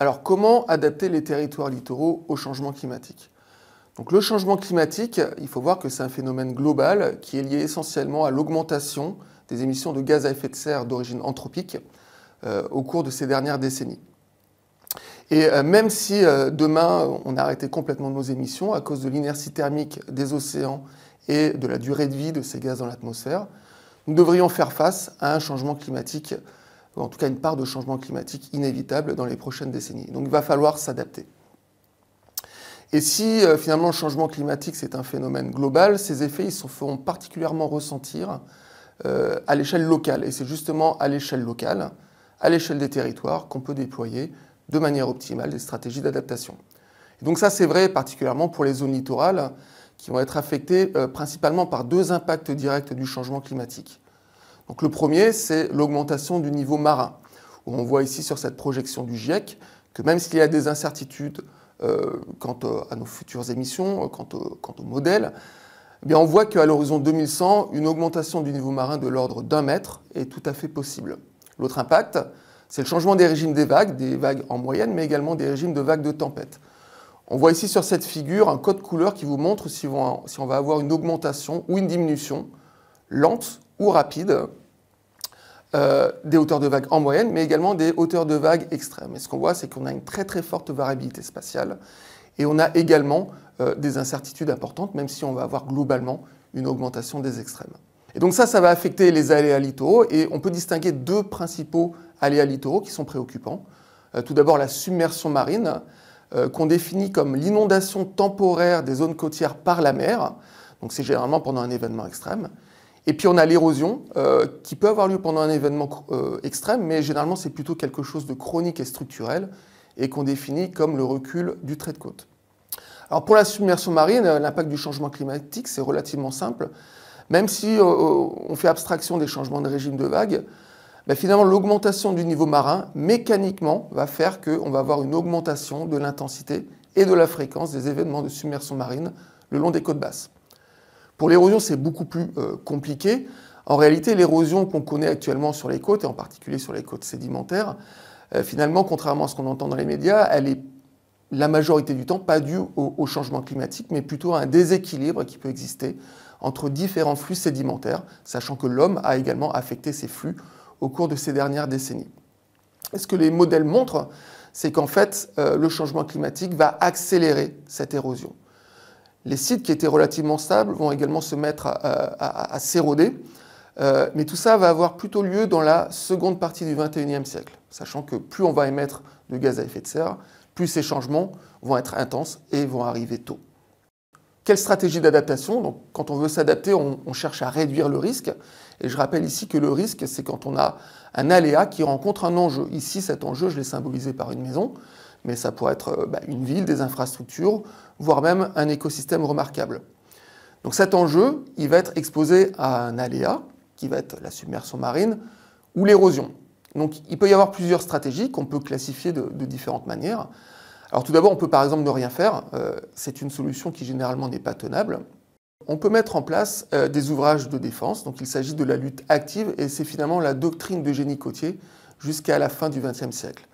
Alors comment adapter les territoires littoraux au changement climatique donc le changement climatique, il faut voir que c'est un phénomène global qui est lié essentiellement à l'augmentation des émissions de gaz à effet de serre d'origine anthropique euh, au cours de ces dernières décennies. Et euh, même si euh, demain on arrêtait complètement nos émissions à cause de l'inertie thermique des océans et de la durée de vie de ces gaz dans l'atmosphère, nous devrions faire face à un changement climatique en tout cas une part de changement climatique inévitable dans les prochaines décennies. Donc il va falloir s'adapter. Et si euh, finalement le changement climatique c'est un phénomène global, ces effets ils se feront particulièrement ressentir euh, à l'échelle locale. Et c'est justement à l'échelle locale, à l'échelle des territoires, qu'on peut déployer de manière optimale des stratégies d'adaptation. donc ça c'est vrai particulièrement pour les zones littorales qui vont être affectées euh, principalement par deux impacts directs du changement climatique. Donc le premier, c'est l'augmentation du niveau marin. on voit ici sur cette projection du GIEC que même s'il y a des incertitudes euh, quant à nos futures émissions, euh, quant au, modèle, eh on voit qu'à l'horizon 2100, une augmentation du niveau marin de l'ordre d'un mètre est tout à fait possible. L'autre impact, c'est le changement des régimes des vagues, des vagues en moyenne, mais également des régimes de vagues de tempête. On voit ici sur cette figure un code couleur qui vous montre si on va avoir une augmentation ou une diminution lente ou rapide euh, des hauteurs de vagues en moyenne, mais également des hauteurs de vagues extrêmes. Et ce qu'on voit, c'est qu'on a une très très forte variabilité spatiale, et on a également euh, des incertitudes importantes, même si on va avoir globalement une augmentation des extrêmes. Et donc ça, ça va affecter les aléas littoraux, et on peut distinguer deux principaux aléas littoraux qui sont préoccupants. Euh, tout d'abord, la submersion marine, qu'on définit comme l'inondation temporaire des zones côtières par la mer, donc c'est généralement pendant un événement extrême, et puis on a l'érosion euh, qui peut avoir lieu pendant un événement euh, extrême, mais généralement c'est plutôt quelque chose de chronique et structurel et qu'on définit comme le recul du trait de côte. Alors pour la submersion marine, euh, l'impact du changement climatique, c'est relativement simple. Même si on fait abstraction des changements de régime de vagues, ben, finalement l'augmentation du niveau marin mécaniquement va faire qu'on va avoir une augmentation de l'intensité et de la fréquence des événements de submersion marine le long des côtes basses. Pour l'érosion, c'est beaucoup plus euh, compliqué. En réalité, l'érosion qu'on connaît actuellement sur les côtes, et en particulier sur les côtes sédimentaires, euh, finalement, contrairement à ce qu'on entend dans les médias, elle est la majorité du temps pas due au, changement climatique, mais plutôt à un déséquilibre qui peut exister entre différents flux sédimentaires, sachant que l'homme a également affecté ces flux au cours de ces dernières décennies. ce que les modèles montrent, c'est qu'en fait, euh, le changement climatique va accélérer cette érosion. Les sites qui étaient relativement stables vont également se mettre à, s'éroder. Euh, mais tout ça va avoir plutôt lieu dans la seconde partie du XXIe siècle, sachant que plus on va émettre de gaz à effet de serre, plus ces changements vont être intenses et vont arriver tôt. Quelle stratégie d'adaptation Donc, Quand on veut s'adapter, on, cherche à réduire le risque. Et je rappelle ici que le risque, c'est quand on a un aléa qui rencontre un enjeu. Ici, cet enjeu, je l'ai symbolisé par une maison mais ça pourrait être euh, bah, une ville, des infrastructures, voire même un écosystème remarquable. Donc cet enjeu, il va être exposé à un aléa, qui va être la submersion marine, ou l'érosion. Donc il peut y avoir plusieurs stratégies qu'on peut classifier de, différentes manières. Alors tout d'abord, on peut par exemple ne rien faire. Euh, c'est une solution qui généralement n'est pas tenable. On peut mettre en place euh, des ouvrages de défense. Donc il s'agit de la lutte active et c'est finalement la doctrine de Génie côtier jusqu'à la fin du XXe siècle.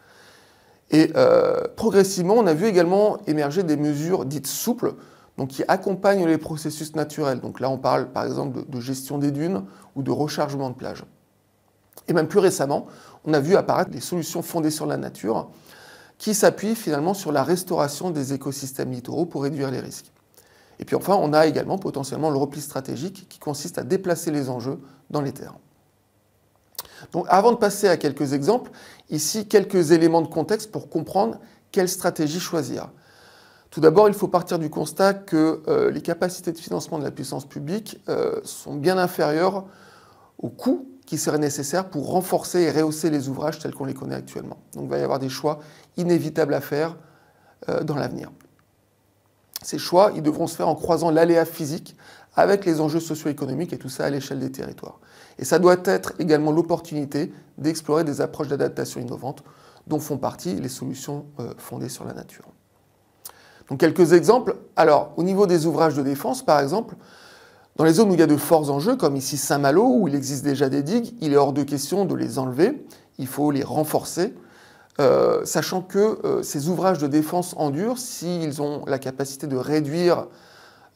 Et euh, progressivement, on a vu également émerger des mesures dites souples, donc qui accompagnent les processus naturels. Donc là, on parle par exemple de, de gestion des dunes ou de rechargement de plage. Et même plus récemment, on a vu apparaître des solutions fondées sur la nature qui s'appuient finalement sur la restauration des écosystèmes littoraux pour réduire les risques. Et puis enfin, on a également potentiellement le repli stratégique qui consiste à déplacer les enjeux dans les terres. Donc avant de passer à quelques exemples, ici quelques éléments de contexte pour comprendre quelle stratégie choisir. Tout d'abord, il faut partir du constat que euh, les capacités de financement de la puissance publique euh, sont bien inférieures aux coûts qui seraient nécessaires pour renforcer et rehausser les ouvrages tels qu'on les connaît actuellement. Donc il va y avoir des choix inévitables à faire euh, dans l'avenir. Ces choix, ils devront se faire en croisant l'aléa physique avec les enjeux socio-économiques et tout ça à l'échelle des territoires. Et ça doit être également l'opportunité d'explorer des approches d'adaptation innovantes dont font partie les solutions euh, fondées sur la nature. Donc quelques exemples. Alors, au niveau des ouvrages de défense, par exemple, dans les zones où il y a de forts enjeux, comme ici Saint-Malo, où il existe déjà des digues, il est hors de question de les enlever, il faut les renforcer, euh, sachant que euh, ces ouvrages de défense endurent s'ils ont la capacité de réduire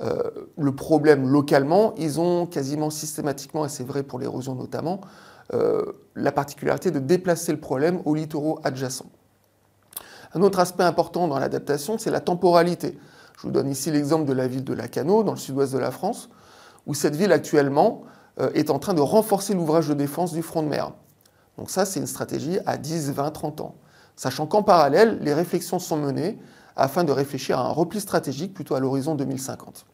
euh, le problème localement, ils ont quasiment systématiquement, et c'est vrai pour l'érosion notamment, euh, la particularité de déplacer le problème aux littoraux adjacents. Un autre aspect important dans l'adaptation, c'est la temporalité. Je vous donne ici l'exemple de la ville de Lacano, dans le sud-ouest de la France, où cette ville actuellement euh, est en train de renforcer l'ouvrage de défense du front de mer. Donc ça, c'est une stratégie à 10, 20, 30 ans. Sachant qu'en parallèle, les réflexions sont menées afin de réfléchir à un repli stratégique plutôt à l'horizon 2050.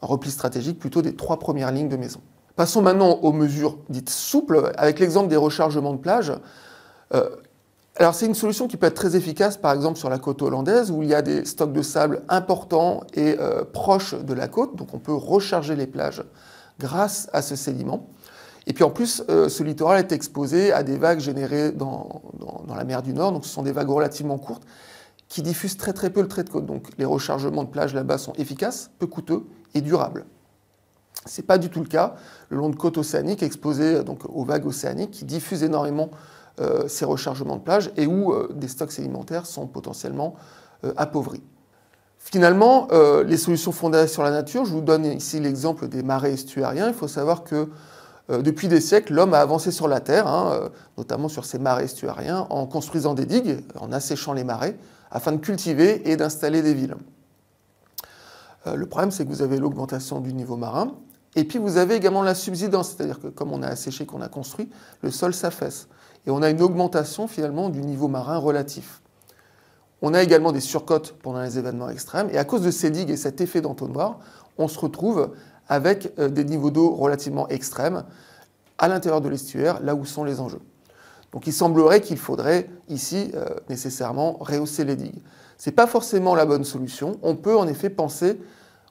Un repli stratégique plutôt des trois premières lignes de maison. Passons maintenant aux mesures dites souples, avec l'exemple des rechargements de plages. Euh, alors c'est une solution qui peut être très efficace, par exemple sur la côte hollandaise, où il y a des stocks de sable importants et euh, proches de la côte, donc on peut recharger les plages grâce à ce sédiment. Et puis en plus, euh, ce littoral est exposé à des vagues générées dans, la mer du Nord, donc ce sont des vagues relativement courtes qui diffusent très très peu le trait de côte. Donc les rechargements de plages là-bas sont efficaces, peu coûteux et durables. Ce n'est pas du tout le cas le long de côte océanique exposées euh, donc, aux vagues océaniques qui diffusent énormément euh, ces rechargements de plage et où euh, des stocks sédimentaires sont potentiellement appauvris. Finalement, les solutions fondées sur la nature, je vous donne ici l'exemple des marais estuariens. Il faut savoir que depuis des siècles, l'homme a avancé sur la Terre, hein, notamment sur ces marais estuariens, en construisant des digues, en asséchant les marais, afin de cultiver et d'installer des villes. Euh, le problème, c'est que vous avez l'augmentation du niveau marin, et puis vous avez également la subsidence, c'est-à-dire que comme on a asséché, qu'on a construit, le sol s'affaisse. Et on a une augmentation finalement du niveau marin relatif. On a également des surcotes pendant les événements extrêmes, et à cause de ces digues et cet effet d'entonnoir, on se retrouve avec euh, des niveaux d'eau relativement extrêmes à l'intérieur de l'estuaire, là où sont les enjeux. Donc il semblerait qu'il faudrait ici euh, nécessairement rehausser les digues. Ce n'est pas forcément la bonne solution. On peut en effet penser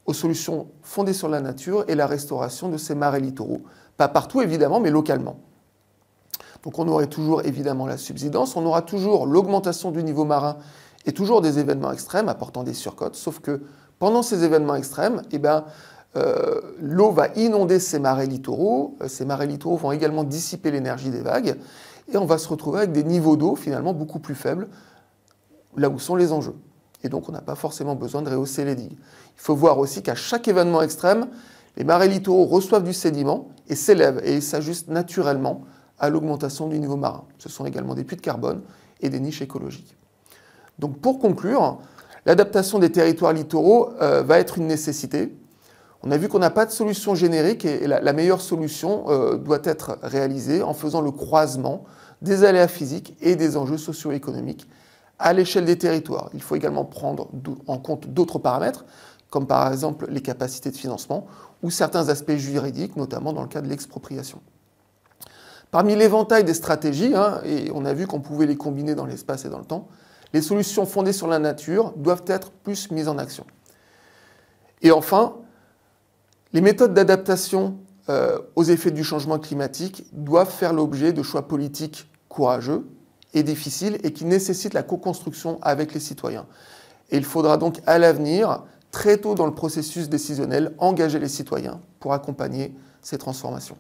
aux solutions fondées sur la nature et la restauration de ces marais littoraux. Pas partout évidemment, mais localement. Donc on aurait toujours évidemment la subsidence, on aura toujours l'augmentation du niveau marin et toujours des événements extrêmes apportant des surcotes, sauf que pendant ces événements extrêmes, eh ben, euh, l'eau va inonder ces marais littoraux, euh, ces marais littoraux vont également dissiper l'énergie des vagues, et on va se retrouver avec des niveaux d'eau finalement beaucoup plus faibles là où sont les enjeux. Et donc on n'a pas forcément besoin de rehausser les digues. Il faut voir aussi qu'à chaque événement extrême, les marais littoraux reçoivent du sédiment et s'élèvent et s'ajustent naturellement à l'augmentation du niveau marin. Ce sont également des puits de carbone et des niches écologiques. Donc pour conclure, l'adaptation des territoires littoraux euh, va être une nécessité, on a vu qu'on n'a pas de solution générique et, la, meilleure solution euh, doit être réalisée en faisant le croisement des aléas physiques et des enjeux socio-économiques à l'échelle des territoires. Il faut également prendre en compte d'autres paramètres, comme par exemple les capacités de financement ou certains aspects juridiques, notamment dans le cas de l'expropriation. Parmi l'éventail des stratégies, hein, et on a vu qu'on pouvait les combiner dans l'espace et dans le temps, les solutions fondées sur la nature doivent être plus mises en action. Et enfin, les méthodes d'adaptation euh, aux effets du changement climatique doivent faire l'objet de choix politiques courageux et difficiles et qui nécessitent la co-construction avec les citoyens. il faudra donc à l'avenir, très tôt dans le processus décisionnel, engager les citoyens pour accompagner ces transformations.